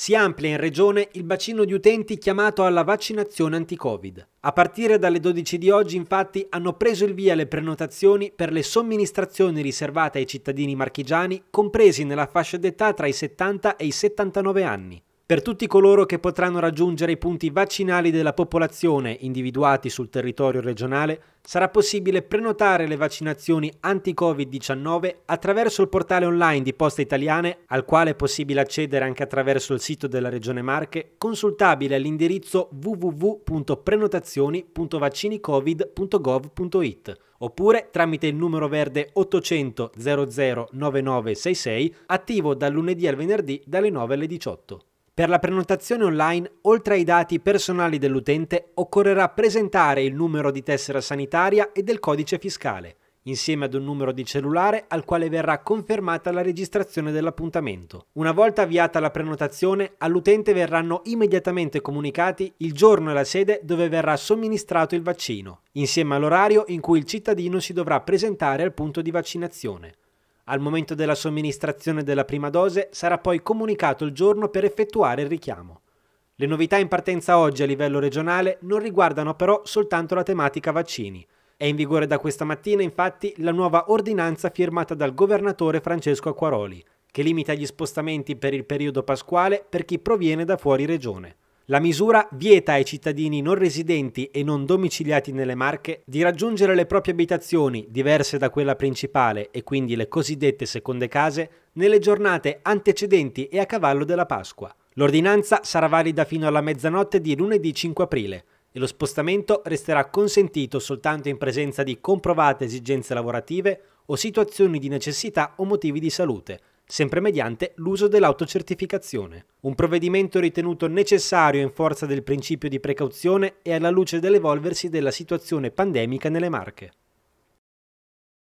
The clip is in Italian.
Si amplia in regione il bacino di utenti chiamato alla vaccinazione anti-Covid. A partire dalle 12 di oggi infatti hanno preso il via le prenotazioni per le somministrazioni riservate ai cittadini marchigiani compresi nella fascia d'età tra i 70 e i 79 anni per tutti coloro che potranno raggiungere i punti vaccinali della popolazione individuati sul territorio regionale, sarà possibile prenotare le vaccinazioni anti-Covid-19 attraverso il portale online di Poste Italiane, al quale è possibile accedere anche attraverso il sito della Regione Marche, consultabile all'indirizzo www.prenotazioni.vaccinicovid.gov.it oppure tramite il numero verde 800 00 9966 attivo dal lunedì al venerdì dalle 9 alle 18. Per la prenotazione online, oltre ai dati personali dell'utente, occorrerà presentare il numero di tessera sanitaria e del codice fiscale, insieme ad un numero di cellulare al quale verrà confermata la registrazione dell'appuntamento. Una volta avviata la prenotazione, all'utente verranno immediatamente comunicati il giorno e la sede dove verrà somministrato il vaccino, insieme all'orario in cui il cittadino si dovrà presentare al punto di vaccinazione. Al momento della somministrazione della prima dose sarà poi comunicato il giorno per effettuare il richiamo. Le novità in partenza oggi a livello regionale non riguardano però soltanto la tematica vaccini. È in vigore da questa mattina infatti la nuova ordinanza firmata dal governatore Francesco Acquaroli, che limita gli spostamenti per il periodo pasquale per chi proviene da fuori regione. La misura vieta ai cittadini non residenti e non domiciliati nelle Marche di raggiungere le proprie abitazioni, diverse da quella principale e quindi le cosiddette seconde case, nelle giornate antecedenti e a cavallo della Pasqua. L'ordinanza sarà valida fino alla mezzanotte di lunedì 5 aprile e lo spostamento resterà consentito soltanto in presenza di comprovate esigenze lavorative o situazioni di necessità o motivi di salute, sempre mediante l'uso dell'autocertificazione, un provvedimento ritenuto necessario in forza del principio di precauzione e alla luce dell'evolversi della situazione pandemica nelle Marche.